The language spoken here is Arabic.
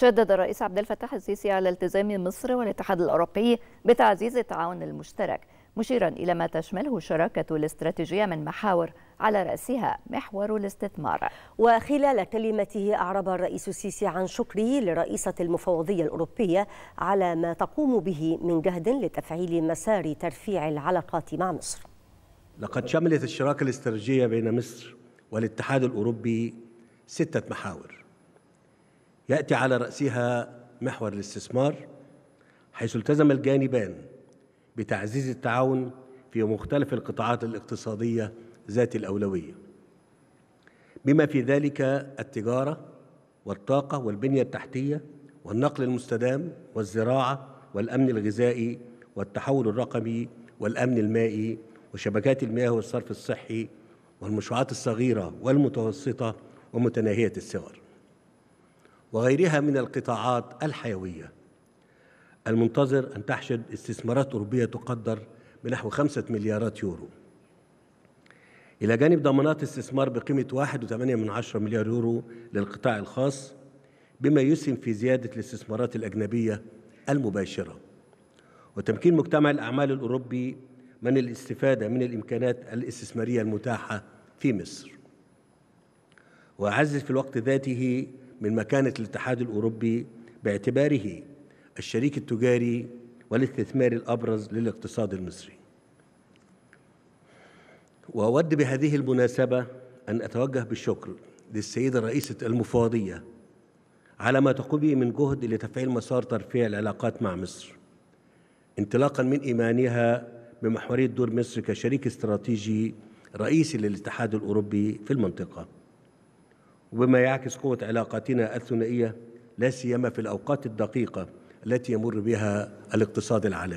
شدد الرئيس عبد الفتاح السيسي على التزام مصر والاتحاد الأوروبي بتعزيز التعاون المشترك مشيرا إلى ما تشمله شراكة الاستراتيجية من محاور على رأسها محور الاستثمار وخلال كلمته أعرب الرئيس السيسي عن شكره لرئيسة المفوضية الأوروبية على ما تقوم به من جهد لتفعيل مسار ترفيع العلاقات مع مصر لقد شملت الشراكة الاستراتيجية بين مصر والاتحاد الأوروبي ستة محاور يأتي على رأسها محور الاستثمار حيث التزم الجانبان بتعزيز التعاون في مختلف القطاعات الاقتصادية ذات الأولوية بما في ذلك التجارة والطاقة والبنية التحتية والنقل المستدام والزراعة والأمن الغذائي والتحول الرقمي والأمن المائي وشبكات المياه والصرف الصحي والمشروعات الصغيرة والمتوسطة ومتناهية الصغر وغيرها من القطاعات الحيوية المنتظر أن تحشد استثمارات أوروبية تقدر بنحو خمسة مليارات يورو إلى جانب ضمانات استثمار بقيمة 1.8 مليار يورو للقطاع الخاص بما يسهم في زيادة الاستثمارات الأجنبية المباشرة وتمكين مجتمع الأعمال الأوروبي من الاستفادة من الإمكانات الاستثمارية المتاحة في مصر وأعزز في الوقت ذاته من مكانة الاتحاد الأوروبي باعتباره الشريك التجاري والاستثماري الأبرز للاقتصاد المصري وأود بهذه المناسبة أن أتوجه بالشكر للسيدة رئيسة المفوضية على ما تقوم به من جهد لتفعيل مسار ترفيع العلاقات مع مصر انطلاقا من إيمانها بمحورية دور مصر كشريك استراتيجي رئيسي للاتحاد الأوروبي في المنطقة وبما يعكس قوة علاقاتنا الثنائية لا سيما في الأوقات الدقيقة التي يمر بها الاقتصاد العالمي